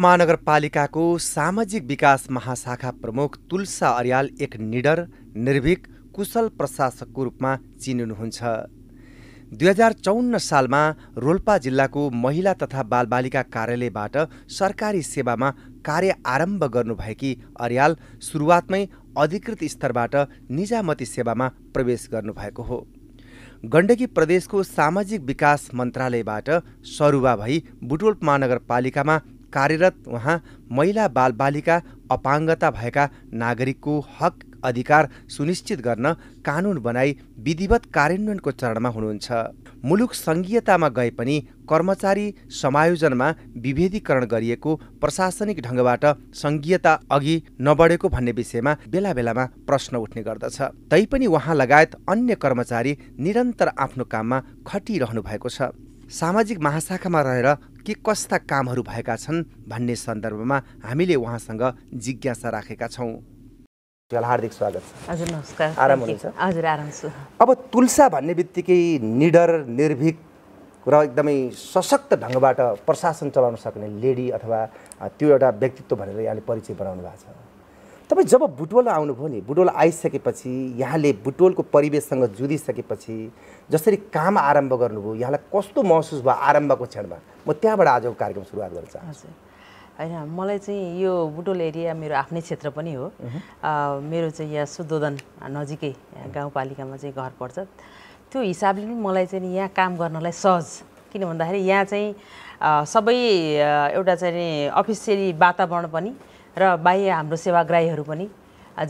महानगरपालिकाको सामाजिक विकास महाशाखा प्रमुख तुलसा अर्याल एक निडर निर्भिक कुशल प्रशासकको रूपमा चिनिनुहुन्छ दुई हजार चौन्न सालमा रोल्पा जिल्लाको महिला तथा बालबालिका कार्यालयबाट सरकारी सेवामा कार्य आरम्भ गर्नुभएकी अर्याल सुरुवातमै अधिकृत स्तरबाट निजामती सेवामा प्रवेश गर्नुभएको हो गण्डकी प्रदेशको सामाजिक विकास मन्त्रालयबाट सरुवा भई बुटोल्प महानगरपालिकामा कार्यरत उहाँ महिला बालबालिका अपाङ्गता भएका नागरिकको हक अधिकार सुनिश्चित गर्न कानुन बनाई विधिवत कार्यान्वयनको चरणमा हुनुहुन्छ मुलुक सङ्घीयतामा गए पनि कर्मचारी समायोजनमा विभेदीकरण गरिएको प्रशासनिक ढङ्गबाट सङ्घीयता अघि नबढेको भन्ने विषयमा बेला बेलामा प्रश्न उठ्ने गर्दछ तैपनि उहाँ लगायत अन्य कर्मचारी निरन्तर आफ्नो काममा खटिरहनु भएको छ सामाजिक महाशाखामा रहेर के कस्ता कामहरू भएका छन् भन्ने सन्दर्भमा हामीले उहाँसँग जिज्ञासा राखेका छौँ हार्दिक स्वागत छ हजुर नमस्कार आराम हजुर आराम छु अब तुलसा भन्ने बित्तिकै निडर निर्भीक र एकदमै सशक्त ढङ्गबाट प्रशासन चलाउन सक्ने लेडी अथवा त्यो एउटा व्यक्तित्व भनेर यहाँले परिचय बनाउनु भएको छ तपाईँ जब बुटवल आउनुभयो नि बुटवल आइसकेपछि यहाँले बुटवलको परिवेशसँग जुधिसकेपछि जसरी काम आरम्भ गर्नुभयो यहाँलाई कस्तो महसुस भयो आरम्भको क्षणमा म त्यहाँबाट आजको कार्यक्रम सुरुवात गर्न चाहन्छु होइन मलाई चाहिँ यो बुटोल एरिया मेरो आफ्नै क्षेत्र पनि हो आ, मेरो चाहिँ यहाँ सुदोधन नजिकै गाउँपालिकामा चाहिँ घर पर्छ त्यो हिसाबले पनि मलाई चाहिँ यहाँ काम गर्नलाई सहज किन भन्दाखेरि यहाँ चाहिँ सबै एउटा चाहिँ अफिसियली वातावरण पनि र बाह्य हाम्रो सेवाग्राहीहरू पनि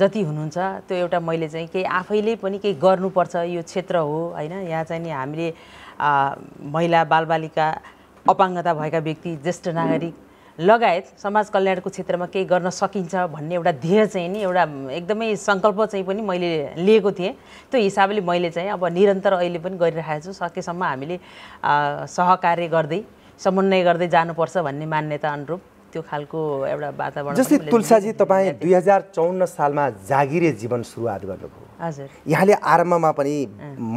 जति हुनुहुन्छ त्यो एउटा मैले चाहिँ केही आफैले पनि केही गर्नुपर्छ यो क्षेत्र हो होइन यहाँ चाहिँ नि हामीले महिला बालबालिका अपाङ्गता भएका व्यक्ति ज्येष्ठ नागरिक लगायत समाज कल्याणको क्षेत्रमा केही गर्न सकिन्छ भन्ने एउटा ध्येय चाहिँ नि एउटा एकदमै सङ्कल्प चाहिँ पनि मैले लिएको थिएँ त्यो हिसाबले मैले चाहिँ अब निरन्तर अहिले पनि गरिरहेको छु सकेसम्म हामीले सहकार्य गर्दै समन्वय गर्दै जानुपर्छ भन्ने मान्यता अनुरूप त्यो खालको एउटा वातावरण जस्तै तुलसाजी तपाईँ दुई हजार चौन्न सालमा जागिरे जीवन सुरुवात गर्नुभयो हजुर यहाँले आरम्भमा पनि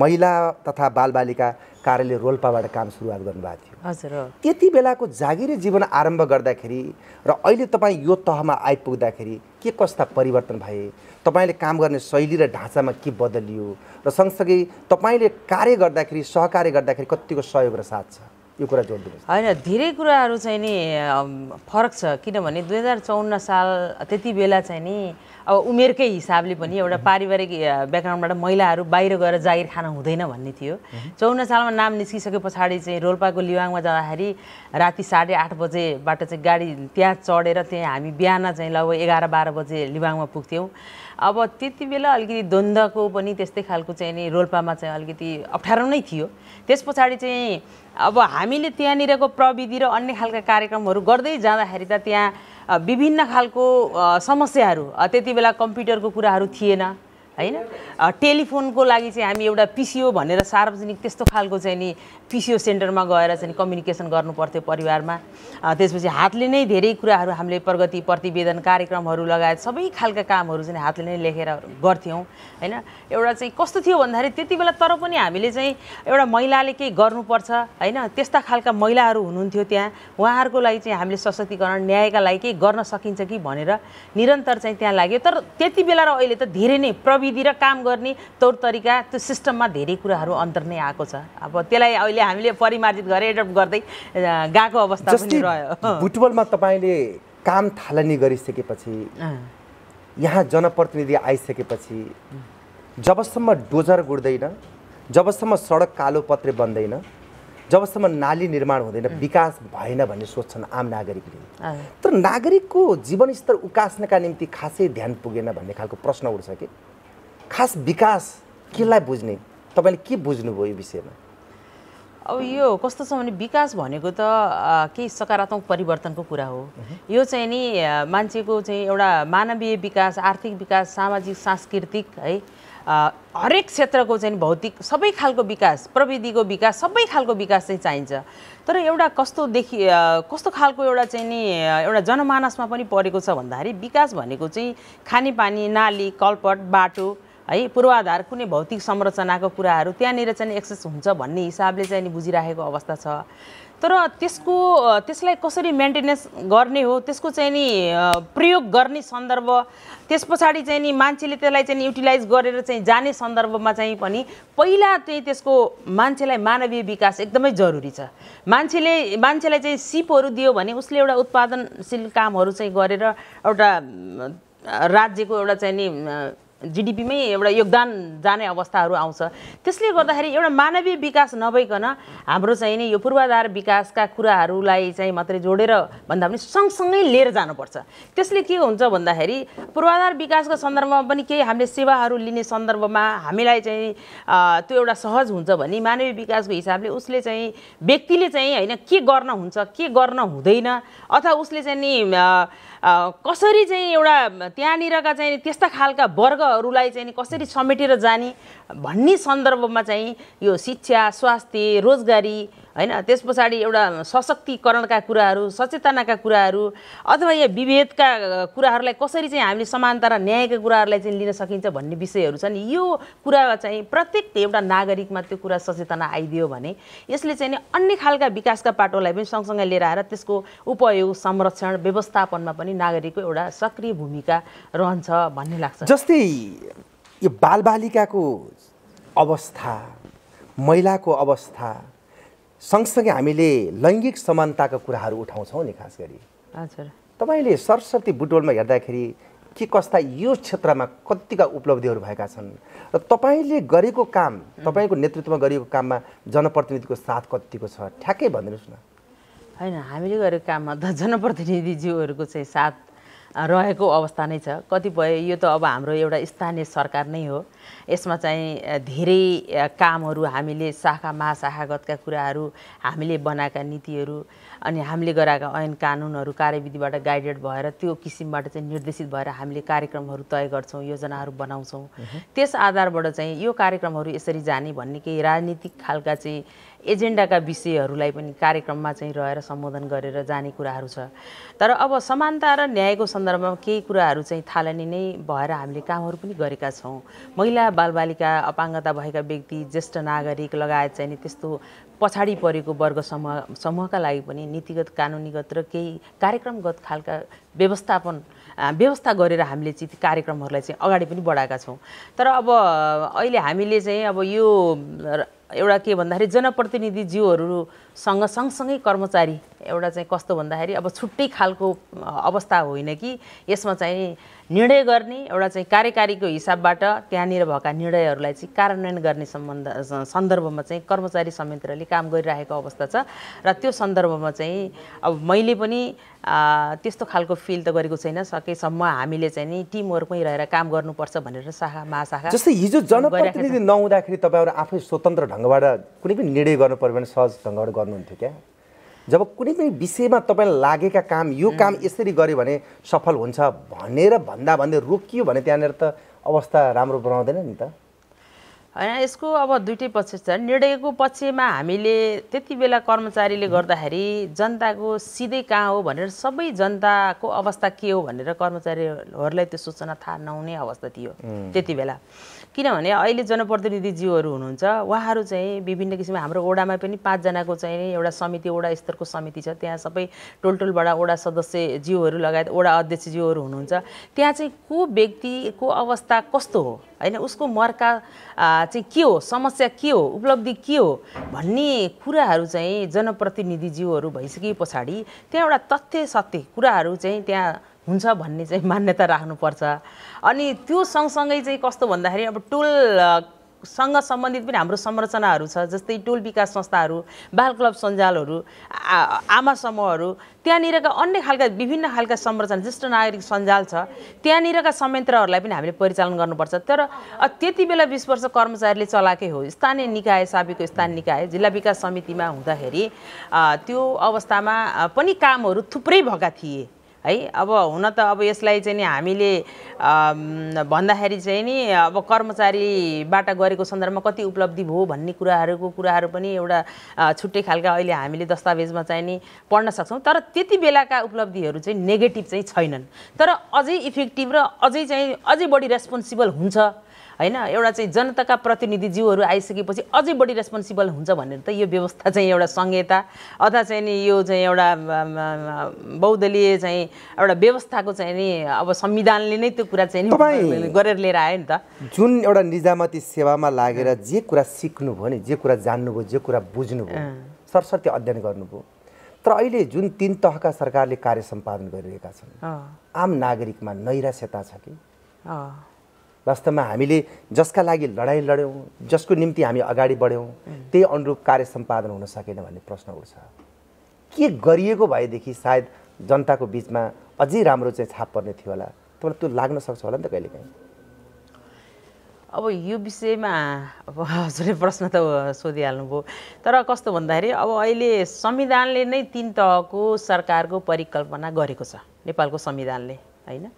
महिला तथा बालबालिका कार्यालय रोल्पाबाट काम सुरुवात गर्नुभएको थियो हजुर त्यति बेलाको जागिरे जीवन आरम्भ गर्दाखेरि र अहिले तपाईँ यो तहमा आइपुग्दाखेरि के कस्ता परिवर्तन भए तपाईँले काम गर्ने शैली र ढाँचामा के बदलियो र सँगसँगै तपाईँले कार्य गर्दाखेरि सहकार्य गर्दाखेरि कत्तिको सहयोग र साथ छ यो कुरा जोडिदिनुहोस् होइन धेरै कुराहरू चाहिँ नि फरक छ किनभने दुई हजार चौन्न साल त्यति बेला चाहिँ नि अब उमेरकै हिसाबले पनि एउटा पारिवारिक ब्याकग्राउन्डबाट महिलाहरू बाहिर गएर जागिर खान हुँदैन भन्ने थियो चौन्न सालमा नाम निस्किसके पछाडि चाहिँ रोल्पाको लिवाङमा जाँदाखेरि राति साढे आठ बजेबाट चाहिँ गाडी त्यहाँ चढेर त्यहाँ हामी बिहान चाहिँ लगभग एघार बाह्र बजे लिवाङमा पुग्थ्यौँ अब त्यति बेला अलिकति द्वन्द्वको पनि त्यस्तै खालको चाहिँ नि रोल्पामा चाहिँ अलिकति अप्ठ्यारो नै थियो त्यस पछाडि चाहिँ अब हामीले त्यहाँनिरको प्रविधि र अन्य खालका कार्यक्रमहरू गर्दै जाँदाखेरि त त्यहाँ विभिन्न खालको समस्याहरू त्यति बेला कम्प्युटरको कुराहरू थिएन होइन टेलिफोनको लागि चाहिँ हामी एउटा पिसिओ भनेर सार्वजनिक त्यस्तो खालको चाहिँ नि पिसिओ सेन्टरमा गएर चाहिँ कम्युनिकेसन गर्नु पर्थ्यो परिवारमा त्यसपछि हातले नै धेरै कुराहरू हामीले प्रगति प्रतिवेदन कार्यक्रमहरू लगायत सबै खालका कामहरू चाहिँ हातले नै लेखेर गर्थ्यौँ होइन एउटा चाहिँ कस्तो थियो भन्दाखेरि त्यति बेला तर पनि हामीले चाहिँ एउटा महिलाले केही गर्नुपर्छ होइन त्यस्ता खालका महिलाहरू हुनुहुन्थ्यो त्यहाँ उहाँहरूको लागि चाहिँ हामीले सशक्तिकरण न्यायका लागि केही गर्न सकिन्छ कि भनेर निरन्तर चाहिँ त्यहाँ लाग्यो तर त्यति बेला र अहिले त धेरै नै प्रवि गतिविधि र काम गर्ने तौर तरिका त्यो सिस्टममा धेरै कुराहरू अन्तर नै आएको छ अब त्यसलाई अहिले हामीले परिमार्जित गरेर एडप्ट गर्दै गएको अवस्था पनि रह्यो फुटबलमा तपाईँले काम थालनी गरिसकेपछि यहाँ जनप्रतिनिधि आइसकेपछि जबसम्म डोजर गुड्दैन जबसम्म सडक कालो पत्रे बन्दैन जबसम्म नाली निर्माण हुँदैन विकास भएन भन्ने सोच्छन् आम नागरिकले तर नागरिकको जीवनस्तर उकास्नका निम्ति खासै ध्यान पुगेन भन्ने खालको प्रश्न उठ्छ कि खास विकास केलाई बुझ्ने तपाईँले के बुझ्नुभयो यो विषयमा अब यो कस्तो छ भने विकास भनेको त केही सकारात्मक परिवर्तनको कुरा हो यो चाहिँ नि मान्छेको चाहिँ एउटा मानवीय विकास आर्थिक विकास सामाजिक सांस्कृतिक है हरेक क्षेत्रको चाहिँ भौतिक सबै खालको विकास प्रविधिको विकास सबै खालको विकास चाहिँ चाहिन्छ तर एउटा कस्तो देखि कस्तो खालको एउटा चाहिँ नि एउटा जनमानसमा पनि परेको छ भन्दाखेरि विकास भनेको चाहिँ खानेपानी नाली कलपट बाटो है पूर्वाधार कुनै भौतिक संरचनाको कुराहरू त्यहाँनिर चाहिँ एक्सेस हुन्छ भन्ने हिसाबले चाहिँ नि बुझिराखेको अवस्था छ तर त्यसको त्यसलाई कसरी मेन्टेनेन्स गर्ने हो त्यसको चाहिँ नि प्रयोग गर्ने सन्दर्भ त्यस पछाडि चाहिँ नि मान्छेले त्यसलाई चाहिँ युटिलाइज गरेर चाहिँ जाने सन्दर्भमा चाहिँ पनि पहिला चाहिँ त्यसको मान्छेलाई मानवीय विकास एकदमै जरुरी छ मान्छेले मान्छेलाई चाहिँ सिपहरू दियो भने उसले एउटा उत्पादनशील कामहरू चाहिँ गरेर एउटा राज्यको एउटा चाहिँ नि जिडिपीमै एउटा योगदान जाने अवस्थाहरू आउँछ त्यसले गर्दाखेरि एउटा मानवीय विकास नभइकन हाम्रो चाहिँ नि यो पूर्वाधार विकासका कुराहरूलाई चाहिँ मात्रै जोडेर भन्दा पनि सँगसँगै लिएर जानुपर्छ त्यसले के हुन्छ भन्दाखेरि पूर्वाधार विकासको सन्दर्भमा पनि केही हामीले सेवाहरू लिने सन्दर्भमा हामीलाई चाहिँ त्यो एउटा सहज हुन्छ भने मानवीय विकासको हिसाबले उसले चाहिँ व्यक्तिले चाहिँ होइन के गर्न हुन्छ के गर्न हुँदैन अथवा उसले चाहिँ नि कसरी चाहिँ एउटा त्यहाँनिरका चाहिँ त्यस्ता खालका वर्गहरूलाई चाहिँ कसरी समेटेर जाने भन्ने सन्दर्भमा चाहिँ यो शिक्षा स्वास्थ्य रोजगारी होइन त्यस पछाडि एउटा सशक्तिकरणका कुराहरू सचेतनाका कुराहरू अथवा यहाँ विभेदका कुराहरूलाई कसरी चाहिँ हामीले समानता र न्यायका कुराहरूलाई चाहिँ लिन सकिन्छ भन्ने विषयहरू छन् यो कुरा चाहिँ प्रत्येक एउटा नागरिकमा त्यो कुरा सचेतना आइदियो भने यसले चाहिँ नि अन्य खालका विकासका पाटोलाई पनि सँगसँगै लिएर आएर त्यसको उपयोग संरक्षण व्यवस्थापनमा पनि नागरिकको एउटा सक्रिय भूमिका रहन्छ भन्ने लाग्छ जस्तै यो बालबालिकाको अवस्था महिलाको अवस्था सँगसँगै हामीले लैङ्गिक समानताको कुराहरू उठाउँछौँ नि खास गरी हजुर तपाईँले सरस्वती बुटवलमा हेर्दाखेरि के कस्ता यो क्षेत्रमा कतिका उपलब्धिहरू भएका छन् र तपाईँले गरेको काम तपाईँको नेतृत्वमा गरिएको काममा जनप्रतिनिधिको साथ कतिको छ ठ्याक्कै भनिदिनुहोस् न होइन हामीले गरेको काममा त जनप्रतिनिधिज्यूहरूको चाहिँ साथ रहेको अवस्था नै छ कतिपय यो त अब हाम्रो एउटा स्थानीय सरकार नै हो यसमा चाहिँ धेरै कामहरू हामीले शाखा महाशाखागतका कुराहरू हामीले बनाएका नीतिहरू अनि हामीले गराएका ऐन कानुनहरू कार्यविधिबाट गाइडेड भएर त्यो किसिमबाट चाहिँ निर्देशित भएर हामीले कार्यक्रमहरू तय गर्छौँ योजनाहरू बनाउँछौँ त्यस आधारबाट चाहिँ यो कार्यक्रमहरू यसरी जाने भन्ने केही राजनीतिक खालका चाहिँ एजेन्डाका विषयहरूलाई पनि कार्यक्रममा चाहिँ रहेर सम्बोधन गरेर जाने कुराहरू छ तर अब समानता र न्यायको सन्दर्भमा केही कुराहरू चाहिँ थालनी नै भएर हामीले कामहरू पनि गरेका छौँ महिला महिला बालबालिका अपाङ्गता भएका व्यक्ति ज्येष्ठ नागरिक लगायत चाहिँ नि त्यस्तो पछाडि परेको वर्ग समूह समूहका लागि पनि नीतिगत कानुनीगत र केही कार्यक्रमगत खालका व्यवस्थापन व्यवस्था गरेर हामीले चाहिँ कार्यक्रमहरूलाई चाहिँ अगाडि पनि बढाएका छौँ तर अब अहिले हामीले चाहिँ अब यो एउटा के भन्दाखेरि जनप्रतिनिधिज्यूहरूसँग सँगसँगै कर्मचारी एउटा चाहिँ कस्तो भन्दाखेरि अब छुट्टै खालको अवस्था होइन कि यसमा चाहिँ निर्णय गर्ने एउटा चाहिँ कार्यकारीको हिसाबबाट त्यहाँनिर भएका निर्णयहरूलाई चाहिँ कार्यान्वयन गर्ने सम्बन्ध सन्दर्भमा चाहिँ कर्मचारी संयन्त्रले काम गरिरहेको अवस्था छ र त्यो सन्दर्भमा चाहिँ अब मैले पनि त्यस्तो खालको फिल त गरेको छैन सकेसम्म हामीले चाहिँ नि टिमवर्कमै रहेर काम गर्नुपर्छ भनेर शाखा महाशाखा जस्तै हिजो जनप्रतिनिधि नहुँदाखेरि तपाईँहरू आफै स्वतन्त्र ढङ्गबाट कुनै पनि निर्णय गर्नु पऱ्यो भने सहज ढङ्गबाट गर्नुहुन्थ्यो क्या जब कुनै पनि विषयमा तपाईँलाई लागेका काम यो काम यसरी गऱ्यो भने सफल हुन्छ भनेर भन्दा भन्दै रोकियो भने त्यहाँनिर त अवस्था राम्रो बनाउँदैन नि त होइन यसको अब दुइटै पक्ष छ निर्णयको पक्षमा हामीले त्यति बेला कर्मचारीले गर्दाखेरि जनताको सिधै कहाँ हो भनेर सबै जनताको अवस्था के हो भनेर कर्मचारीहरूलाई त्यो सूचना थाहा नहुने अवस्था थियो त्यति बेला किनभने अहिले जनप्रतिनिधिज्यूहरू हुनुहुन्छ उहाँहरू चाहिँ विभिन्न किसिमको हाम्रो ओडामा पनि पाँचजनाको चाहिँ एउटा समिति ओडा स्तरको समिति छ त्यहाँ सबै टोल टोलटोलबाट ओडा जिउहरू लगायत ओडा अध्यक्षज्यूहरू हुनुहुन्छ त्यहाँ चाहिँ को व्यक्तिको अवस्था कस्तो हो होइन उसको मर्का चाहिँ के हो समस्या के हो उपलब्धि के हो भन्ने कुराहरू चाहिँ जनप्रतिनिधिज्यूहरू भइसके पछाडि त्यहाँ एउटा तथ्य सत्य कुराहरू चाहिँ त्यहाँ हुन्छ भन्ने चाहिँ मान्यता राख्नुपर्छ अनि त्यो सँगसँगै चाहिँ कस्तो भन्दाखेरि अब टोल सँग सम्बन्धित पनि हाम्रो संरचनाहरू छ जस्तै टोल विकास संस्थाहरू बाल क्लब सञ्जालहरू आमा समूहहरू त्यहाँनिरका अन्य खालका विभिन्न खालका संरचना ज्येष्ठ नागरिक सञ्जाल छ त्यहाँनिरका संयन्त्रहरूलाई पनि हामीले परिचालन गर्नुपर्छ तर त्यति बेला बिस वर्ष कर्मचारीले चलाएकै हो स्थानीय निकाय साबिको स्थानीय निकाय जिल्ला विकास समितिमा हुँदाखेरि त्यो अवस्थामा पनि कामहरू थुप्रै भएका थिए है अब हुन त अब यसलाई चाहिँ नि हामीले भन्दाखेरि चाहिँ नि अब कर्मचारीबाट गरेको सन्दर्भमा कति उपलब्धि भयो भन्ने कुराहरूको कुराहरू पनि एउटा छुट्टै खालका अहिले हामीले दस्तावेजमा चाहिँ नि पढ्न सक्छौँ तर त्यति बेलाका उपलब्धिहरू चाहिँ नेगेटिभ चाहिँ छैनन् तर अझै इफेक्टिभ र अझै चाहिँ अझै बढी रेस्पोन्सिबल हुन्छ होइन एउटा चाहिँ जनताका प्रतिनिधिज्यूहरू आइसकेपछि अझै बढी रेस्पोन्सिबल हुन्छ भनेर त यो व्यवस्था चाहिँ एउटा संहिता अथवा चाहिँ नि यो चाहिँ एउटा बहुदलीय चाहिँ एउटा व्यवस्थाको चाहिँ नि अब संविधानले नै त्यो कुरा चाहिँ नि गरेर लिएर आयो नि त जुन एउटा निजामती सेवामा लागेर जे कुरा सिक्नुभयो नि जे कुरा जान्नुभयो जे कुरा बुझ्नुभयो सरस्वती अध्ययन गर्नुभयो तर अहिले जुन तिन तहका सरकारले कार्य सम्पादन गरिरहेका छन् आम नागरिकमा नैराश्यता छ कि वास्तवमा हामीले जसका लागि लडाइँ लड्यौँ जसको निम्ति हामी अगाडि बढ्यौँ त्यही अनुरूप कार्य सम्पादन हुन सकेन भन्ने प्रश्न उठ्छ के गरिएको भएदेखि सायद जनताको बिचमा अझै राम्रो चाहिँ छाप पर्ने थियो होला तपाईँलाई त्यो लाग्न सक्छ होला नि त कहिलेकाहीँ अब यो विषयमा अब हजुरले प्रश्न त सोधिहाल्नुभयो तर कस्तो भन्दाखेरि अब अहिले संविधानले नै तिन तहको सरकारको परिकल्पना गरेको छ नेपालको संविधानले होइन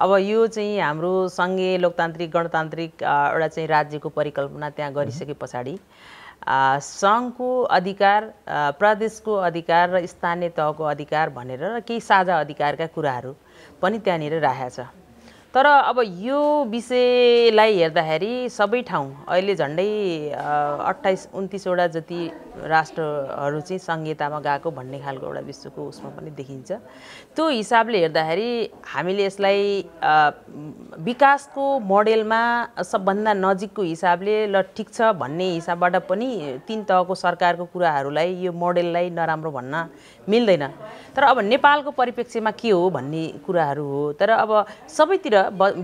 अब यो चाहिँ हाम्रो सङ्घीय लोकतान्त्रिक गणतान्त्रिक एउटा चाहिँ राज्यको परिकल्पना त्यहाँ गरिसके mm-hmm. पछाडि सङ्घको अधिकार प्रदेशको अधिकार र स्थानीय तहको अधिकार भनेर र केही साझा अधिकारका कुराहरू पनि त्यहाँनिर राखेको छ तर अब यो विषयलाई हेर्दाखेरि सबै ठाउँ अहिले झन्डै अट्ठाइस उन्तिसवटा जति राष्ट्रहरू चाहिँ सङ्घीयतामा गएको भन्ने खालको एउटा विश्वको उसमा पनि देखिन्छ त्यो हिसाबले हेर्दाखेरि हामीले यसलाई विकासको मोडेलमा सबभन्दा नजिकको हिसाबले ल ठिक छ भन्ने हिसाबबाट पनि तिन तहको सरकारको कुराहरूलाई यो मोडेललाई नराम्रो भन्न मिल्दैन तर अब नेपालको परिप्रेक्ष्यमा के हो भन्ने कुराहरू हो तर अब सबैतिर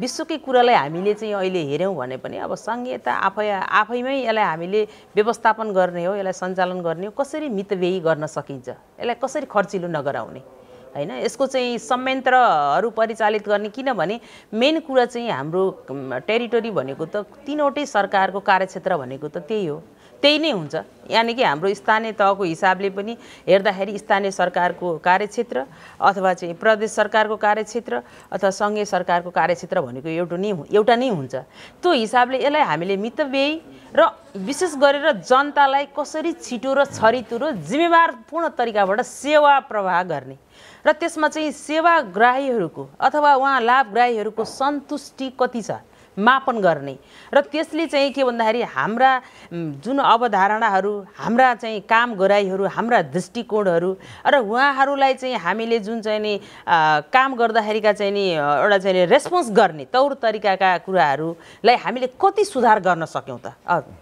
विश्वकै कुरालाई हामीले चाहिँ अहिले हेऱ्यौँ भने पनि अब सङ्घीयता आफै आफैमै यसलाई हामीले व्यवस्थापन गर्ने हो यसलाई सञ्चालन गर्ने हो कसरी मितव्ययी गर्न सकिन्छ यसलाई कसरी खर्चिलो नगराउने होइन यसको चाहिँ संयन्त्रहरू परिचालित गर्ने किनभने मेन कुरा चाहिँ हाम्रो टेरिटोरी भनेको त तिनवटै सरकारको कार्यक्षेत्र भनेको त त्यही हो त्यही नै हुन्छ यानि कि हाम्रो स्थानीय तहको हिसाबले पनि हेर्दाखेरि स्थानीय सरकारको कार्यक्षेत्र अथवा चाहिँ प्रदेश सरकारको कार्यक्षेत्र अथवा सङ्घीय सरकारको कार्यक्षेत्र भनेको एउटा नै एउटा नै हुन्छ त्यो हिसाबले यसलाई हामीले मितव्ययी र विशेष गरेर जनतालाई कसरी छिटो र छरितो र जिम्मेवारपूर्ण तरिकाबाट सेवा प्रवाह गर्ने र त्यसमा चाहिँ सेवाग्राहीहरूको अथवा उहाँ लाभग्राहीहरूको सन्तुष्टि कति छ मापन गर्ने र त्यसले चाहिँ के भन्दाखेरि हाम्रा जुन अवधारणाहरू हाम्रा चाहिँ काम गराइहरू हाम्रा दृष्टिकोणहरू र उहाँहरूलाई चाहिँ हामीले जुन चाहिँ नि काम गर्दाखेरिका चाहिँ नि एउटा चाहिँ रेस्पोन्स गर्ने तौर तरिकाका कुराहरूलाई हामीले कति सुधार गर्न सक्यौँ त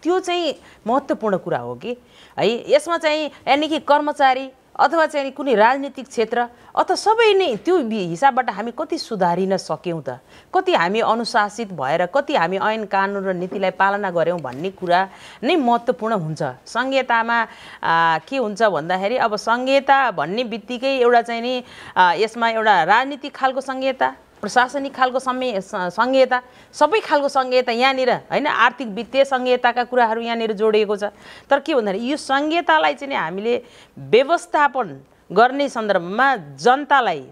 त्यो चाहिँ महत्त्वपूर्ण कुरा हो कि है यसमा चाहिँ यानि कि कर्मचारी अथवा चाहिँ कुनै राजनीतिक क्षेत्र अथवा सबै नै त्यो हिसाबबाट हामी कति सुधारिन सक्यौँ त कति हामी अनुशासित भएर कति हामी ऐन कानुन र नीतिलाई पालना गऱ्यौँ भन्ने कुरा नै महत्त्वपूर्ण हुन्छ संहितामा के हुन्छ भन्दाखेरि अब सङ्घीयता भन्ने बित्तिकै एउटा चाहिँ नि यसमा एउटा राजनीतिक खालको संहिता प्रशासनिक खालको समय सङ्घीयता सबै खालको सङ्घीयता यहाँनिर होइन आर्थिक वित्तीय सङ्घीयताका कुराहरू यहाँनिर जोडिएको छ तर के भन्दाखेरि यो सङ्घीयतालाई चाहिँ हामीले व्यवस्थापन गर्ने सन्दर्भमा जनतालाई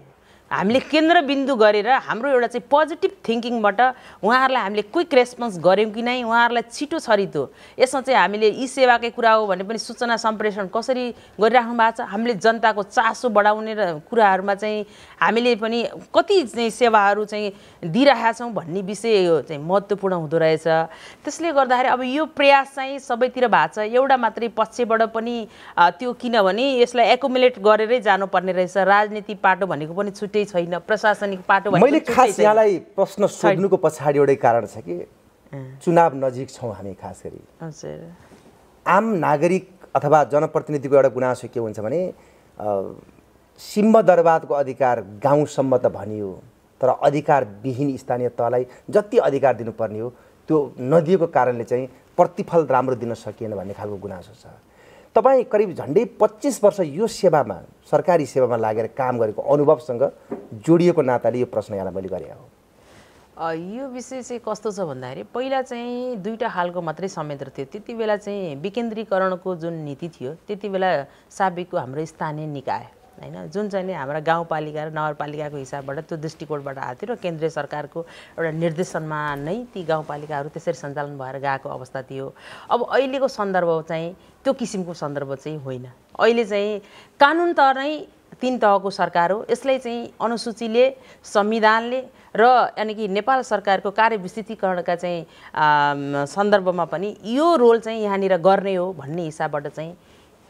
हामीले केन्द्रबिन्दु गरेर हाम्रो एउटा चाहिँ पोजिटिभ थिङ्किङबाट उहाँहरूलाई हामीले क्विक रेस्पोन्स गऱ्यौँ कि नै उहाँहरूलाई छिटो छरितो यसमा चाहिँ हामीले ई सेवाकै कुरा हो भने पनि सूचना सम्प्रेषण कसरी गरिराख्नु भएको छ हामीले जनताको चासो बढाउने र कुराहरूमा चाहिँ हामीले पनि कति चाहिँ सेवाहरू चाहिँ दिइरहेका छौँ भन्ने विषय चाहिँ महत्त्वपूर्ण हुँदो रहेछ त्यसले गर्दाखेरि अब यो प्रयास चाहिँ सबैतिर भएको छ एउटा मात्रै पक्षबाट पनि त्यो किनभने यसलाई एकोमुलेट गरेरै जानुपर्ने रहेछ राजनीति पाटो भनेको पनि छुट्टै केही छैन प्रशासनिक पाटो मैले खास यहाँलाई प्रश्न सोध्नुको पछाडि एउटै कारण छ कि चुनाव नजिक छौँ हामी खास गरी आम नागरिक अथवा जनप्रतिनिधिको एउटा गुनासो के हुन्छ भने दरबारको अधिकार गाउँसम्म त भनियो तर अधिकारविहीन स्थानीय तहलाई जति अधिकार दिनुपर्ने हो त्यो नदिएको कारणले चाहिँ प्रतिफल राम्रो दिन सकिएन भन्ने खालको गुनासो छ तपाईँ करिब झन्डै पच्चिस वर्ष यो सेवामा सरकारी सेवामा लागेर काम गरेको अनुभवसँग जोडिएको नाताले यो प्रश्न यहाँलाई मैले गरे हो यो विषय चाहिँ कस्तो छ भन्दाखेरि पहिला चाहिँ दुईवटा खालको मात्रै संयन्त्र थियो त्यति बेला चाहिँ विकेन्द्रीकरणको जुन नीति थियो त्यति बेला साबिकको हाम्रो स्थानीय निकाय होइन जुन चाहिँ नि हाम्रा गाउँपालिका र नगरपालिकाको हिसाबबाट त्यो दृष्टिकोणबाट आएको थियो र केन्द्रीय सरकारको एउटा निर्देशनमा नै ती गाउँपालिकाहरू त्यसरी सञ्चालन भएर गएको अवस्था थियो अब अहिलेको सन्दर्भ चाहिँ त्यो किसिमको सन्दर्भ चाहिँ होइन अहिले चाहिँ कानुन त नै तिन तहको सरकार हो यसलाई चाहिँ अनुसूचीले संविधानले र यानि कि नेपाल सरकारको कार्य चाहिँ सन्दर्भमा पनि यो रोल चाहिँ यहाँनिर गर्ने हो भन्ने हिसाबबाट चाहिँ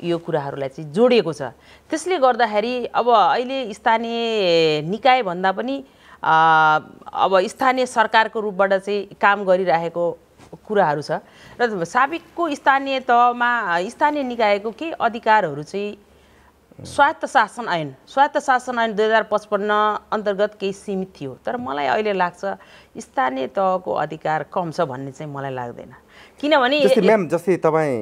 यो कुराहरूलाई चाहिँ जोडिएको छ त्यसले गर्दाखेरि अब अहिले स्थानीय निकाय भन्दा पनि अब स्थानीय सरकारको रूपबाट चाहिँ काम गरिरहेको कुराहरू छ र साबिकको स्थानीय तहमा स्थानीय निकायको के अधिकारहरू चाहिँ स्वायत्त शासन ऐन स्वायत्त शासन ऐन दुई हजार पचपन्न अन्तर्गत केही सीमित थियो तर मलाई अहिले लाग्छ स्थानीय तहको अधिकार कम छ भन्ने चाहिँ मलाई लाग्दैन किनभने म्याम जस्तै तपाईँ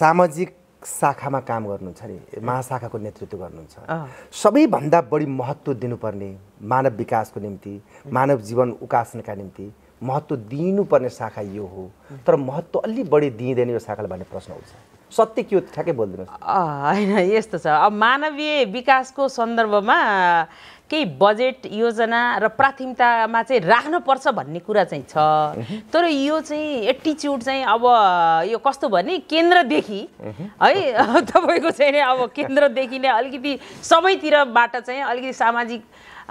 सामाजिक शाखामा काम गर्नुहुन्छ नि महाशाखाको नेतृत्व गर्नुहुन्छ सबैभन्दा बढी महत्त्व दिनुपर्ने मानव विकासको निम्ति मानव जीवन उकास्नका निम्ति महत्त्व दिनुपर्ने शाखा यो हो तर महत्त्व अलि बढी दिइँदैन यो शाखालाई भन्ने प्रश्न उठ्छ सत्य के हो ठ्याक्कै बोलिदिनुहोस् होइन यस्तो छ अब मानवीय विकासको सन्दर्भमा केही बजेट योजना र प्राथमिकतामा चाहिँ राख्नुपर्छ भन्ने कुरा चाहिँ छ तर यो चाहिँ एटिच्युड चाहिँ अब यो कस्तो भने केन्द्रदेखि है तपाईँको चाहिँ अब केन्द्रदेखि नै अलिकति सबैतिरबाट चाहिँ अलिकति सामाजिक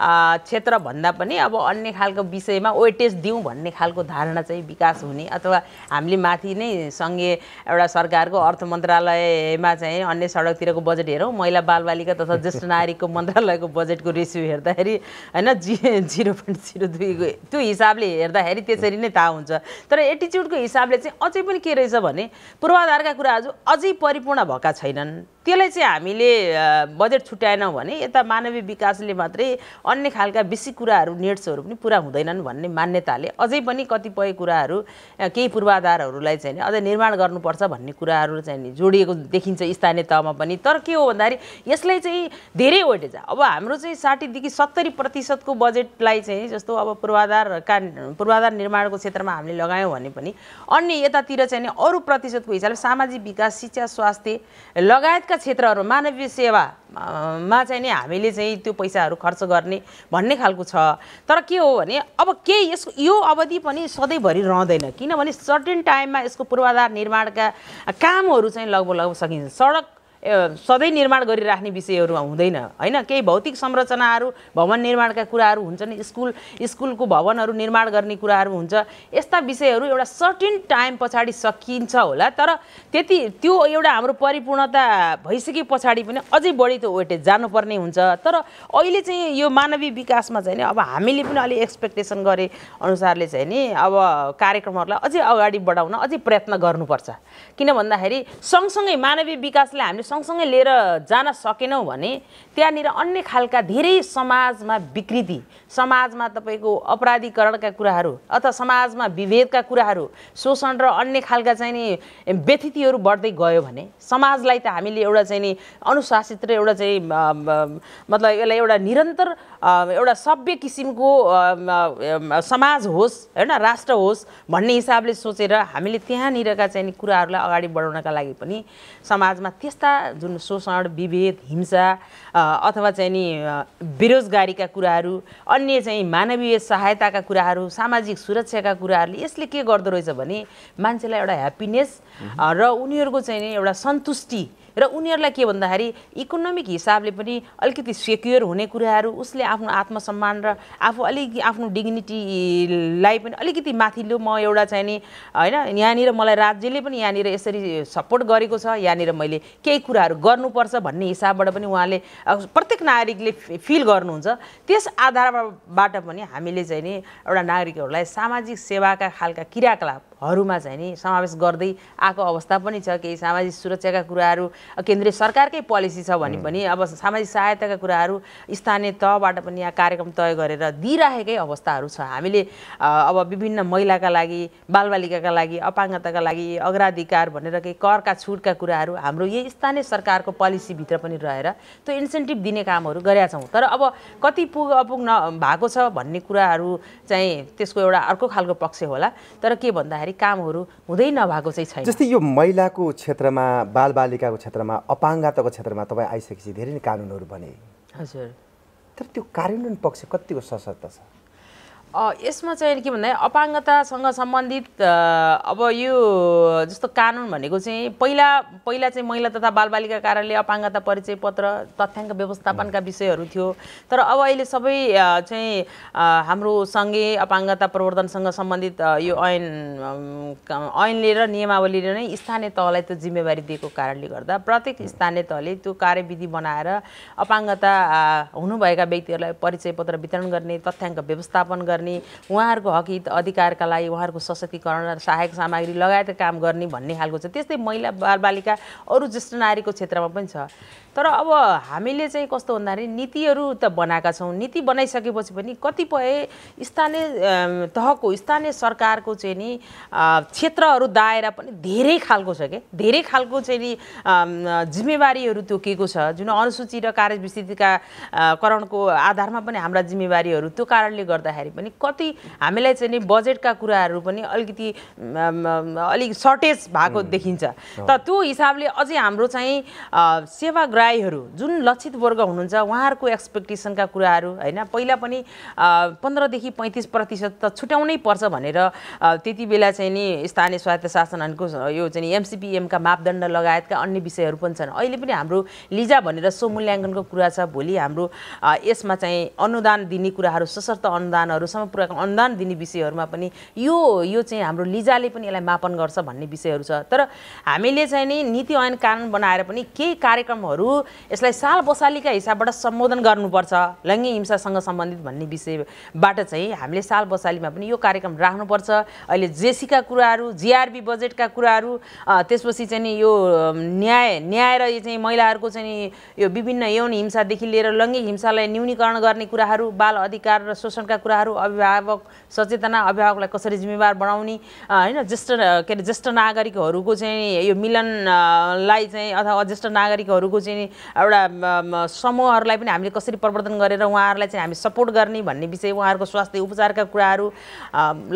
क्षेत्रभन्दा पनि अब अन्य खालको विषयमा वेटेज दिउँ भन्ने खालको धारणा चाहिँ विकास हुने अथवा हामीले माथि नै सङ्घीय एउटा सरकारको अर्थ मन्त्रालयमा चाहिँ अन्य सडकतिरको बजेट हेरौँ महिला बालबालिका तथा ज्येष्ठ नागरिकको मन्त्रालयको बजेटको रेसियो हेर्दाखेरि होइन जि जिरो पोइन्ट जिरो दुईको त्यो हिसाबले हेर्दाखेरि त्यसरी नै थाहा हुन्छ तर एटिच्युडको हिसाबले चाहिँ अझै पनि के रहेछ भने पूर्वाधारका कुराहरू अझै परिपूर्ण भएका छैनन् त्यसलाई चाहिँ हामीले बजेट छुट्याएनौँ भने यता मानवीय विकासले मात्रै अन्य खालका बेसी कुराहरू नेट्सहरू पनि पुरा हुँदैनन् भन्ने मान्यताले अझै पनि कतिपय कुराहरू केही पूर्वाधारहरूलाई चाहिँ अझै निर्माण गर्नुपर्छ भन्ने कुराहरू चाहिँ जोडिएको देखिन्छ स्थानीय तहमा पनि तर के हो भन्दाखेरि यसलाई चाहिँ धेरै वेटेज अब हाम्रो चाहिँ साठीदेखि सत्तरी प्रतिशतको बजेटलाई चाहिँ जस्तो अब पूर्वाधारका पूर्वाधार निर्माणको क्षेत्रमा हामीले लगायौँ भने पनि अन्य यतातिर चाहिँ अरू प्रतिशतको हिसाबले सामाजिक विकास शिक्षा स्वास्थ्य लगायत लगायतका क्षेत्रहरू मानवीय सेवामा चाहिँ नि हामीले चाहिँ त्यो पैसाहरू खर्च गर्ने भन्ने खालको छ तर के हो भने अब केही यसको यो अवधि पनि सधैँभरि रहँदैन किनभने सर्टेन टाइममा यसको पूर्वाधार निर्माणका कामहरू चाहिँ लगभग लगभग सकिन्छ सडक सधैँ निर्माण गरिराख्ने विषयहरू हुँदैन होइन केही भौतिक संरचनाहरू भवन निर्माणका कुराहरू हुन्छन् स्कुल स्कुलको भवनहरू निर्माण गर्ने कुराहरू हुन्छ यस्ता विषयहरू एउटा सर्टिन टाइम पछाडि सकिन्छ होला तर त्यति त्यो एउटा हाम्रो परिपूर्णता भइसके पछाडि पनि अझै बढी त्यो वेटेज जानुपर्ने हुन्छ तर अहिले चाहिँ यो मानवीय विकासमा चाहिँ नि अब हामीले पनि अलिक एक्सपेक्टेसन गरे अनुसारले चाहिँ नि अब कार्यक्रमहरूलाई अझै अगाडि बढाउन अझै प्रयत्न गर्नुपर्छ किन भन्दाखेरि सँगसँगै मानवीय विकासले हामीले सँगसँगै लिएर जान सकेनौँ भने त्यहाँनिर अन्य खालका धेरै समाजमा विकृति समाजमा तपाईँको अपराधीकरणका कुराहरू अथवा समाजमा विभेदका कुराहरू शोषण र अन्य खालका चाहिँ नि व्यथितिहरू बढ्दै गयो भने समाजलाई त हामीले एउटा चाहिँ नि अनुशासित र एउटा चाहिँ मतलब यसलाई एउटा निरन्तर एउटा सभ्य किसिमको समाज होस् होइन राष्ट्र होस् भन्ने हिसाबले सोचेर हामीले त्यहाँनिरका चाहिँ नि कुराहरूलाई अगाडि बढाउनका लागि पनि समाजमा त्यस्ता जुन शोषण विभेद हिंसा अथवा चाहिँ नि बेरोजगारीका कुराहरू अन्य चाहिँ मानवीय सहायताका कुराहरू सामाजिक सुरक्षाका कुराहरूले यसले के गर्दो रहेछ भने मान्छेलाई एउटा ह्याप्पिनेस र उनीहरूको चाहिँ नि एउटा सन्तुष्टि र उनीहरूलाई के भन्दाखेरि इकोनोमिक हिसाबले पनि अलिकति सेक्योर हुने कुराहरू उसले आफ्नो आत्मसम्मान र आफू अलिक आफ्नो डिग्निटीलाई पनि अलिकति माथि लो म एउटा चाहिँ नि होइन यहाँनिर मलाई राज्यले पनि यहाँनिर यसरी सपोर्ट गरेको छ यहाँनिर मैले केही कुराहरू गर्नुपर्छ भन्ने हिसाबबाट पनि उहाँले प्रत्येक नागरिकले फिल गर्नुहुन्छ त्यस आधारबाट पनि हामीले चाहिँ नि एउटा नागरिकहरूलाई सामाजिक सेवाका खालका क्रियाकलापहरूमा चाहिँ नि समावेश गर्दै आएको अवस्था पनि छ केही सामाजिक सुरक्षाका कुराहरू केन्द्रीय सरकारकै पोलिसी छ भने पनि अब सामाजिक सहायताका कुराहरू स्थानीय तहबाट पनि यहाँ कार्यक्रम तय गरेर दिइराखेकै अवस्थाहरू छ हामीले अब विभिन्न महिलाका लागि बालबालिकाका लागि अपाङ्गताका लागि अग्राधिकार भनेर केही करका छुटका कुराहरू हाम्रो यही स्थानीय सरकारको पोलिसीभित्र पनि रहेर त्यो इन्सेन्टिभ दिने कामहरू गरेका छौँ तर अब कति पुग अपुग भएको छ भन्ने कुराहरू चाहिँ त्यसको एउटा अर्को खालको पक्ष होला तर के भन्दाखेरि कामहरू हुँदै नभएको चाहिँ छैन जस्तै यो महिलाको क्षेत्रमा बालबालिकाको क्षेत्र क्षेत्रमा अपाङ्गताको क्षेत्रमा तपाईँ आइसकेपछि धेरै नै कानुनहरू बने हजुर तर त्यो कार्यान्वयन पक्ष कतिको सशक्त छ यसमा चाहिँ के भन्दा अपाङ्गतासँग सम्बन्धित अब यो जस्तो कानुन भनेको चाहिँ पहिला पहिला चाहिँ महिला तथा बालबालिका कारणले अपाङ्गता परिचय पत्र तथ्याङ्क व्यवस्थापनका विषयहरू थियो तर अब अहिले सबै चाहिँ हाम्रो सँगै अपाङ्गता प्रवर्धनसँग सम्बन्धित यो ऐन ऐनले र नियमावलीले नै स्थानीय तहलाई त्यो जिम्मेवारी दिएको कारणले गर्दा प्रत्येक स्थानीय तहले त्यो कार्यविधि बनाएर अपाङ्गता हुनुभएका व्यक्तिहरूलाई परिचय पत्र वितरण गर्ने तथ्याङ्क व्यवस्थापन गर्ने गर्ने उहाँहरूको हकित अधिकारका लागि उहाँहरूको सशक्तिकरण सहायक सामग्री लगायत काम गर्ने भन्ने खालको छ त्यस्तै महिला बालबालिका अरू ज्येष्ठ नारीको क्षेत्रमा पनि छ तर अब हामीले चाहिँ कस्तो भन्दाखेरि नीतिहरू त बनाएका छौँ नीति बनाइसकेपछि पनि कतिपय स्थानीय तहको स्थानीय सरकारको चाहिँ नि क्षेत्रहरू दायरा पनि धेरै खालको छ क्या धेरै खालको चाहिँ नि जिम्मेवारीहरू तोकेको छ जुन अनुसूची र कार्य करणको आधारमा पनि हाम्रा जिम्मेवारीहरू त्यो कारणले गर्दाखेरि पनि कति हामीलाई चाहिँ नि बजेटका कुराहरू पनि अलिकति अलिक सर्टेज भएको देखिन्छ त त्यो हिसाबले अझै हाम्रो चाहिँ सेवा राईहरू जुन लक्षित वर्ग हुनुहुन्छ उहाँहरूको एक्सपेक्टेसनका कुराहरू होइन पहिला पनि पन्ध्रदेखि पैँतिस प्रतिशत त छुट्याउनै पर्छ भनेर त्यति बेला चाहिँ नि स्थानीय स्वायत्त शासनहरूको यो चाहिँ एमसिपिएमका मापदण्ड लगायतका अन्य विषयहरू पनि छन् अहिले पनि हाम्रो लिजा भनेर सो मूल्याङ्कनको कुरा छ भोलि हाम्रो यसमा चाहिँ अनुदान दिने कुराहरू सशक्त अनुदानहरू पुरा अनुदान दिने विषयहरूमा पनि यो यो चाहिँ हाम्रो लिजाले पनि यसलाई मापन गर्छ भन्ने विषयहरू छ तर हामीले चाहिँ नि नीति ऐन कानुन बनाएर पनि केही कार्यक्रमहरू यसलाई साल बसालीका हिसाबबाट सम्बोधन गर्नुपर्छ लैङ्गिक हिंसासँग सम्बन्धित भन्ने विषयबाट चाहिँ हामीले साल बसालीमा पनि यो कार्यक्रम राख्नुपर्छ अहिले जेसीका कुराहरू जिआरबी बजेटका कुराहरू त्यसपछि चाहिँ नि यो न्याय न्याय र यो चाहिँ महिलाहरूको चाहिँ यो विभिन्न यौन हिंसादेखि लिएर लैङ्गिक हिंसालाई न्यूनीकरण गर्ने कुराहरू बाल अधिकार र शोषणका कुराहरू अभिभावक सचेतना अभिभावकलाई कसरी जिम्मेवार बनाउने होइन ज्येष्ठ के अरे ज्येष्ठ नागरिकहरूको चाहिँ यो मिलनलाई चाहिँ अथवा ज्येष्ठ नागरिकहरूको चाहिँ एउटा समूहहरूलाई पनि हामीले कसरी प्रवर्धन गरेर उहाँहरूलाई चाहिँ हामी सपोर्ट गर्ने भन्ने विषय उहाँहरूको स्वास्थ्य उपचारका कुराहरू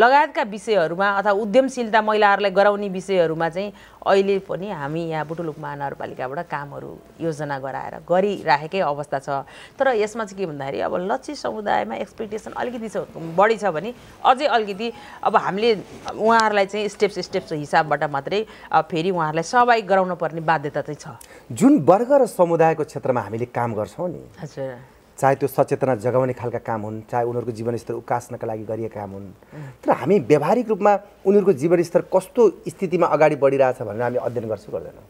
लगायतका विषयहरूमा अथवा उद्यमशीलता महिलाहरूलाई गराउने विषयहरूमा चाहिँ अहिले पनि हामी यहाँ बुटुलुक महानगरपालिकाबाट कामहरू योजना गराएर गरिराखेकै अवस्था छ तर यसमा चाहिँ के भन्दाखेरि अब लक्षित समुदायमा एक्सपेक्टेसन अलिकति छ बढी छ भने अझै अलिकति अब हामीले उहाँहरूलाई चाहिँ स्टेप्स स्टेप्स हिसाबबाट मात्रै फेरि उहाँहरूलाई सहभागी गराउनु पर्ने बाध्यता चाहिँ छ जुन वर्ग र समुदायको क्षेत्रमा हामीले काम गर्छौँ नि हजुर चाहे त्यो सचेतना जगाउने खालका काम हुन् चाहे उनीहरूको जीवनस्तर उकास्नका लागि गरिएका काम हुन् तर हामी व्यावहारिक रूपमा उनीहरूको जीवनस्तर कस्तो स्थितिमा अगाडि बढिरहेछ भनेर हामी अध्ययन गर्छौँ गर्दैनौँ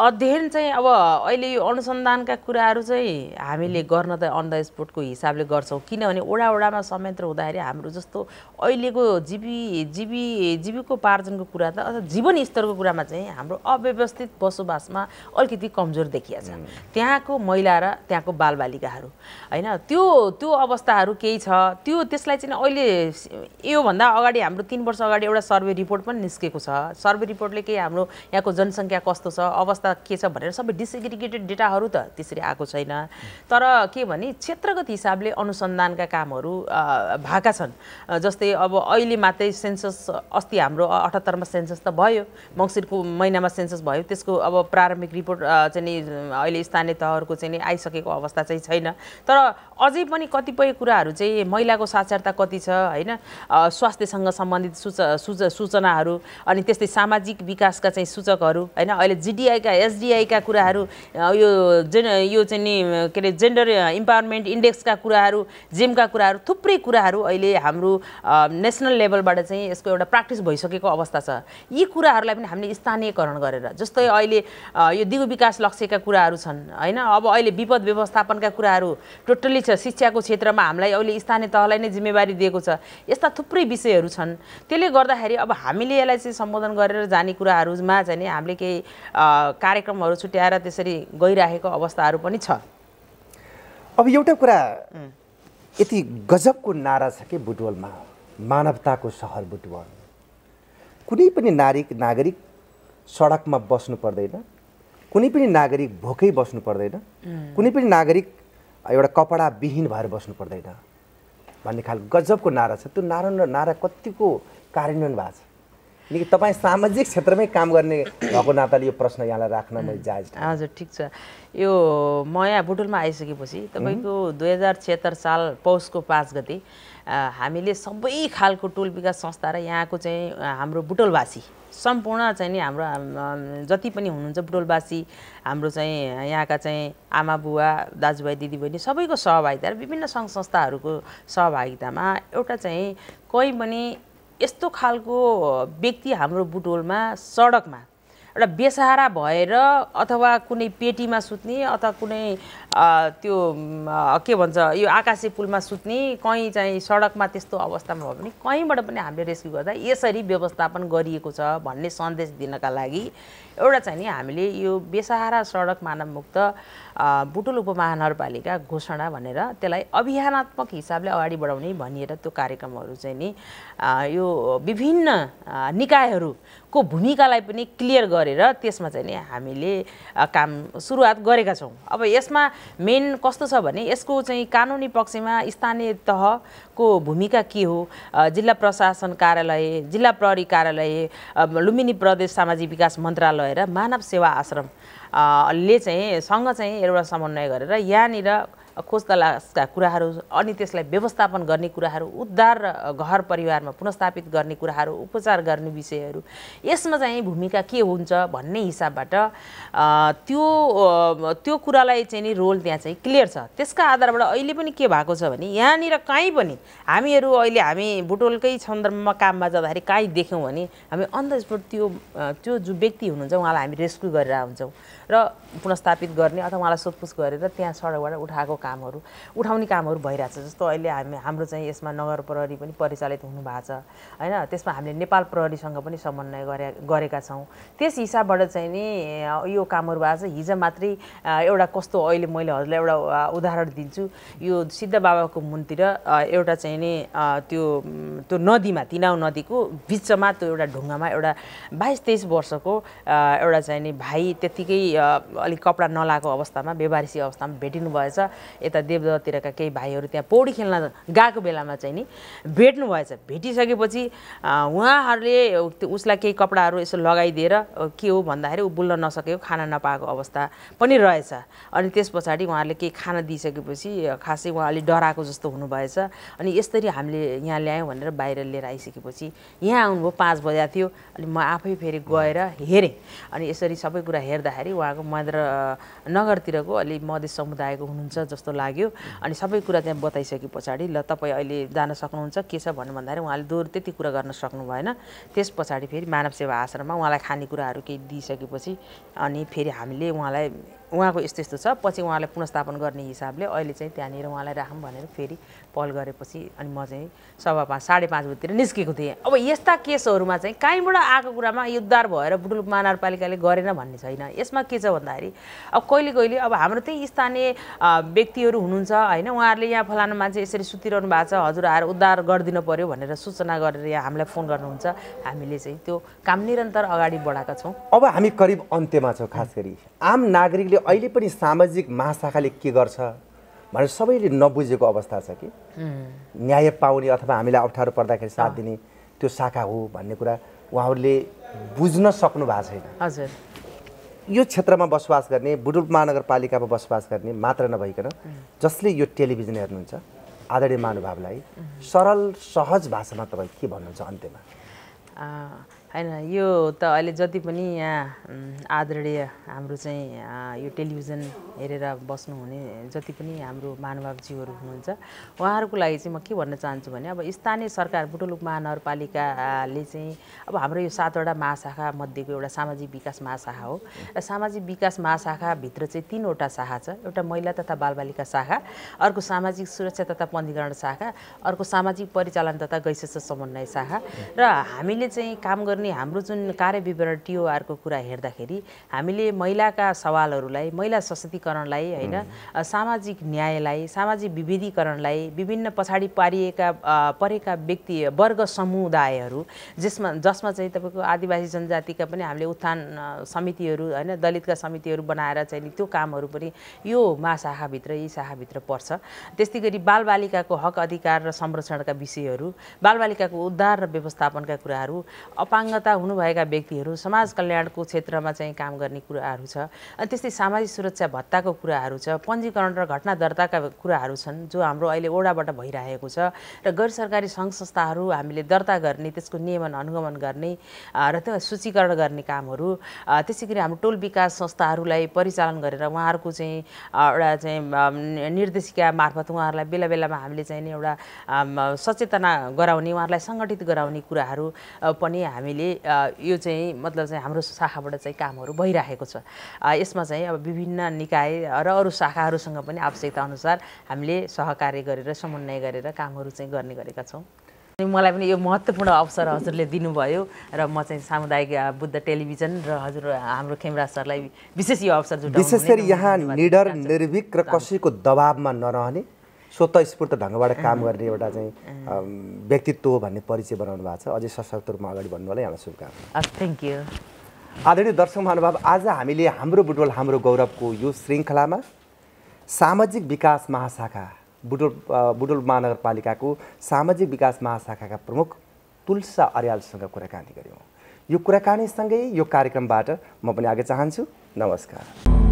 अध्ययन चाहिँ अब अहिले यो अनुसन्धानका कुराहरू चाहिँ हामीले गर्न त अन द स्पोटको हिसाबले गर्छौँ किनभने ओडामा संयन्त्र हुँदाखेरि हाम्रो जस्तो अहिलेको जीवी जीवी जीविकोपार्जनको कुरा त अथवा जीवन स्तरको कुरामा चाहिँ हाम्रो अव्यवस्थित बसोबासमा अलिकति कमजोर देखिया छ त्यहाँको महिला र त्यहाँको बालबालिकाहरू होइन त्यो त्यो अवस्थाहरू केही छ त्यो त्यसलाई चाहिँ अहिले योभन्दा अगाडि हाम्रो तिन वर्ष अगाडि एउटा सर्वे रिपोर्ट पनि निस्केको छ सर्वे रिपोर्टले केही हाम्रो यहाँको जनसङ्ख्या कस्तो छ अवस्था के छ भनेर सबै डिसएग्रिगेटेड डेटाहरू त त्यसरी आएको छैन तर के भने क्षेत्रगत हिसाबले अनुसन्धानका कामहरू भएका छन् जस्तै अब अहिले मात्रै सेन्सस अस्ति हाम्रो अठहत्तरमा सेन्सस त भयो मङ्सिरको महिनामा सेन्सस भयो त्यसको अब प्रारम्भिक रिपोर्ट चाहिँ नि अहिले स्थानीय तहहरूको चाहिँ नि आइसकेको अवस्था चाहिँ छैन तर अझै पनि कतिपय कुराहरू चाहिँ महिलाको साक्षरता कति छ होइन स्वास्थ्यसँग सम्बन्धित सूच सूचनाहरू अनि त्यस्तै सामाजिक विकासका चाहिँ सूचकहरू होइन अहिले जिडिआईका लगायतका एसडिआईका कुराहरू यो जेन यो चाहिँ नि के अरे जेन्डर इम्पावरमेन्ट इन्डेक्सका कुराहरू जिमका कुराहरू थुप्रै कुराहरू अहिले हाम्रो नेसनल लेभलबाट चाहिँ यसको एउटा प्र्याक्टिस भइसकेको अवस्था छ यी कुराहरूलाई पनि हामीले स्थानीयकरण गरेर जस्तै अहिले यो दिगो विकास लक्ष्यका कुराहरू छन् होइन अब अहिले विपद व्यवस्थापनका कुराहरू टोटल्ली छ शिक्षाको क्षेत्रमा हामीलाई अहिले स्थानीय तहलाई नै जिम्मेवारी दिएको छ यस्ता थुप्रै विषयहरू छन् त्यसले गर्दाखेरि अब हामीले यसलाई चाहिँ सम्बोधन गरेर जाने कुराहरूमा चाहिँ हामीले केही कार्यक्रमहरू छुट्याएर त्यसरी गइराखेको अवस्थाहरू पनि छ अब एउटा कुरा यति गजबको नारा छ कि बुटवलमा मानवताको सहर बुटवल कुनै पनि नागरिक नागरिक सडकमा बस्नु पर्दैन कुनै पनि नागरिक भोकै बस्नु पर्दैन कुनै पनि नागरिक एउटा कपडा विहीन भएर बस्नु पर्दैन भन्ने खालको गजबको नारा छ त्यो नारा नारा कतिको कार्यान्वयन भएको छ किनकि तपाईँ सामाजिक क्षेत्रमै काम गर्ने भएको नाताले यो प्रश्न यहाँलाई राख्न मैले जायज हजुर ठिक छ यो म यहाँ बुटुलमा आइसकेपछि तपाईँको दुई हजार छिहत्तर साल पौषको पाँच गते हामीले सबै खालको टोल विकास संस्था र यहाँको चाहिँ हाम्रो बुटोलवासी सम्पूर्ण चाहिँ नि हाम्रो जति पनि हुनुहुन्छ बुटोलवासी हाम्रो चाहिँ यहाँका चाहिँ आमा बुवा दाजुभाइ दिदीबहिनी सबैको सहभागिता र विभिन्न सङ्घ संस्थाहरूको सहभागितामा एउटा चाहिँ कोही पनि यस्तो खालको व्यक्ति हाम्रो बुटोलमा सडकमा एउटा बेसहारा भएर अथवा कुनै पेटीमा सुत्ने अथवा कुनै त्यो के भन्छ यो आकाशे पुलमा सुत्ने कहीँ चाहिँ सडकमा त्यस्तो अवस्थामा भयो भने कहीँबाट पनि हामीले रेस्क्यु गर्दा यसरी व्यवस्थापन गरिएको छ भन्ने सन्देश दिनका लागि एउटा चाहिँ नि हामीले यो बेसहारा सडक मानवमुक्त बुटुल उपमहानगरपालिका घोषणा भनेर त्यसलाई अभियानात्मक हिसाबले अगाडि बढाउने भनिएर त्यो कार्यक्रमहरू चाहिँ नि यो विभिन्न निकायहरूको भूमिकालाई पनि क्लियर गरेर त्यसमा चाहिँ नि हामीले काम सुरुवात गरेका छौँ अब यसमा मेन कस्तो छ भने यसको चाहिँ कानुनी पक्षमा स्थानीय तहको भूमिका के हो जिल्ला प्रशासन कार्यालय जिल्ला प्रहरी कार्यालय लुम्बिनी प्रदेश सामाजिक विकास मन्त्रालय र मानव सेवा आश्रम ले चाहिँ सँग चाहिँ एउटा समन्वय गरेर यहाँनिर खोजतलासका कुराहरू अनि त्यसलाई व्यवस्थापन गर्ने कुराहरू उद्धार र घर परिवारमा पुनस्थापित गर्ने कुराहरू उपचार गर्ने विषयहरू यसमा चाहिँ भूमिका के हुन्छ भन्ने हिसाबबाट त्यो त्यो कुरालाई चाहिँ नि रोल त्यहाँ चाहिँ क्लियर छ त्यसका आधारबाट अहिले पनि के भएको छ भने यहाँनिर काहीँ पनि हामीहरू अहिले हामी बुटोलकै सन्दर्भमा काममा जाँदाखेरि काहीँ देख्यौँ भने हामी अन द स्पोट त्यो त्यो जो व्यक्ति हुनुहुन्छ उहाँलाई हामी रेस्क्यु गरेर आउँछौँ र पुनस्थापित गर्ने अथवा उहाँलाई सोधपुछ गरेर त्यहाँ सडकबाट उठाएको कामहरू उठाउने कामहरू भइरहेछ जस्तो अहिले हामी हाम्रो चाहिँ यसमा नगर प्रहरी पनि परिचालित हुनुभएको छ होइन त्यसमा हामीले नेपाल प्रहरीसँग पनि समन्वय गरे गरेका छौँ त्यस हिसाबबाट चाहिँ नि यो कामहरू भएको छ हिजो मात्रै एउटा कस्तो अहिले मैले हजुरलाई एउटा उदाहरण दिन्छु यो सिद्ध बाबाको मुनतिर एउटा चाहिँ नि त्यो त्यो नदीमा तिनाउ नदीको बिचमा त्यो एउटा ढुङ्गामा एउटा बाइस तेइस वर्षको एउटा चाहिँ नि भाइ त्यत्तिकै अलिक कपडा नलाएको अवस्थामा व्यवहारसी अवस्थामा भेटिनु भएछ यता देवदहतिरका केही भाइहरू त्यहाँ पौडी खेल्न गएको बेलामा चाहिँ नि भेट्नु भएछ भेटिसकेपछि उहाँहरूले उसलाई केही कपडाहरू यसो लगाइदिएर के हो भन्दाखेरि ऊ बोल्न नसकेको खाना नपाएको अवस्था पनि रहेछ अनि त्यस पछाडि उहाँहरूले केही खाना दिइसकेपछि खासै उहाँ अलिक डराएको जस्तो हुनुभएछ अनि यसरी हामीले यहाँ ल्यायौँ भनेर बाहिर लिएर आइसकेपछि यहाँ आउनुभयो पाँच बजा थियो अनि म आफै फेरि गएर हेरेँ अनि यसरी सबै कुरा हेर्दाखेरि उहाँ उहाँको महेन्द्र नगरतिरको अलि मधेस समुदायको हुनुहुन्छ जस्तो लाग्यो अनि सबै कुरा त्यहाँ बताइसके पछाडि ल तपाईँ अहिले जान सक्नुहुन्छ के छ भन्नु भन्दाखेरि उहाँले दोहोर त्यति कुरा गर्न सक्नु भएन त्यस पछाडि फेरि मानव सेवा आश्रममा उहाँलाई खानेकुराहरू केही दिइसकेपछि अनि फेरि हामीले उहाँलाई उहाँको यस्तो यस्तो छ पछि उहाँलाई पुनस्थापन गर्ने हिसाबले अहिले चाहिँ त्यहाँनिर उहाँलाई राखौँ भनेर फेरि पहल गरेपछि अनि म चाहिँ सभा पाँच साढे पाँच बजीतिर निस्केको थिएँ अब यस्ता केसहरूमा चाहिँ कहीँबाट आएको कुरामा युद्धार भएर बुटुल महानगरपालिकाले गरेन भन्ने छैन यसमा के छ भन्दाखेरि अब कहिले कहिले अब हाम्रो त्यही स्थानीय व्यक्तिहरू हुनुहुन्छ होइन उहाँहरूले यहाँ फलानु मान्छे यसरी सुतिरहनु भएको छ हजुर आएर उद्धार गरिदिनु पऱ्यो भनेर सूचना गरेर यहाँ हामीलाई फोन गर्नुहुन्छ हामीले चाहिँ त्यो काम निरन्तर अगाडि बढाएका छौँ अब हामी करिब अन्त्यमा छौँ खास गरी आम नागरिकले अहिले पनि सामाजिक महाशाखाले के गर्छ भनेर सबैले नबुझेको अवस्था छ कि न्याय पाउने अथवा हामीलाई अप्ठ्यारो पर्दाखेरि साथ दिने त्यो शाखा हो भन्ने कुरा उहाँहरूले बुझ्न सक्नु भएको छैन हजुर यो क्षेत्रमा बसोबास गर्ने बुडुल महानगरपालिकामा बसोबास गर्ने मात्र नभइकन जसले यो टेलिभिजन हेर्नुहुन्छ आदरणीय महानुभावलाई सरल सहज भाषामा तपाईँ के भन्नुहुन्छ अन्त्यमा होइन यो त अहिले जति पनि यहाँ आदरणीय हाम्रो चाहिँ यो टेलिभिजन हेरेर बस्नुहुने जति पनि हाम्रो महानुभावज्यूहरू हुनुहुन्छ उहाँहरूको लागि चाहिँ म के भन्न चाहन्छु भने अब स्थानीय सरकार बुटोलुक महानगरपालिकाले चाहिँ अब हाम्रो यो सातवटा महाशाखा मध्येको एउटा सामाजिक विकास महाशाखा हो र सामाजिक विकास महाशाखाभित्र चाहिँ तिनवटा शाखा छ एउटा महिला तथा बालबालिका शाखा अर्को सामाजिक सुरक्षा तथा पञ्जीकरण शाखा अर्को सामाजिक परिचालन तथा गैसेस समन्वय शाखा र हामीले चाहिँ काम गर्ने गर्ने हाम्रो जुन कार्यविवरण टिओआरको कुरा हेर्दाखेरि हामीले महिलाका सवालहरूलाई महिला सशक्तिकरणलाई होइन सामाजिक न्यायलाई सामाजिक विभेदीकरणलाई विभिन्न पछाडि पारिएका परेका व्यक्ति वर्ग समुदायहरू जसमा जसमा चाहिँ तपाईँको आदिवासी जनजातिका पनि हामीले उत्थान समितिहरू होइन दलितका समितिहरू बनाएर चाहिँ त्यो कामहरू पनि यो महाशाखाभित्र यी शाखाभित्र पर्छ त्यस्तै गरी बालबालिकाको हक अधिकार र संरक्षणका विषयहरू बालबालिकाको उद्धार र व्यवस्थापनका कुराहरू अपाङ्ग विकलाङ्गता हुनुभएका व्यक्तिहरू समाज कल्याणको क्षेत्रमा चाहिँ काम गर्ने कुराहरू छ अनि त्यस्तै सामाजिक सुरक्षा भत्ताको कुराहरू छ पञ्जीकरण र घटना दर्ताका कुराहरू छन् जो हाम्रो अहिले ओडाबाट भइरहेको छ र गैर सरकारी सङ्घ संस्थाहरू हामीले दर्ता गर्ने त्यसको नियमन अनुगमन गर्ने र त्यो सूचीकरण गर्ने कामहरू त्यसै गरी हाम्रो टोल विकास संस्थाहरूलाई परिचालन गरेर उहाँहरूको चाहिँ एउटा चाहिँ निर्देशिका मार्फत उहाँहरूलाई बेला बेलामा हामीले चाहिँ एउटा सचेतना गराउने उहाँहरूलाई सङ्गठित गराउने कुराहरू पनि हामीले अहिले यो चाहिँ मतलब चाहिँ हाम्रो शाखाबाट चाहिँ कामहरू भइराखेको छ यसमा चाहिँ अब विभिन्न निकाय र अरू शाखाहरूसँग पनि आवश्यकता अनुसार हामीले सहकार्य गरेर समन्वय गरेर कामहरू चाहिँ गर्ने गरेका छौँ मलाई पनि यो महत्त्वपूर्ण अवसर हजुरले दिनुभयो र म चाहिँ सामुदायिक बुद्ध टेलिभिजन र हजुर हाम्रो खेमरा सरलाई विशेष यो अवसर विशेष गरी यहाँ निडर निर्भिक र कसैको दबाबमा नरहने स्वतस्फूर्त ढङ्गबाट काम गर्ने एउटा चाहिँ व्यक्तित्व हो भन्ने परिचय बनाउनु भएको छ अझै सशक्त रूपमा अगाडि बढ्नु होला यहाँलाई शुभकामना थ्याङ्क यू आदरणीय दर्शक महानुभाव आज हामीले हाम्रो बुटवल हाम्रो गौरवको यो श्रृङ्खलामा सामाजिक विकास महाशाखा बुटोल बुटोल महानगरपालिकाको सामाजिक विकास महाशाखाका प्रमुख तुलसा अर्यालसँग कुराकानी गऱ्यौँ यो कुराकानीसँगै यो कार्यक्रमबाट म पनि आगे चाहन्छु नमस्कार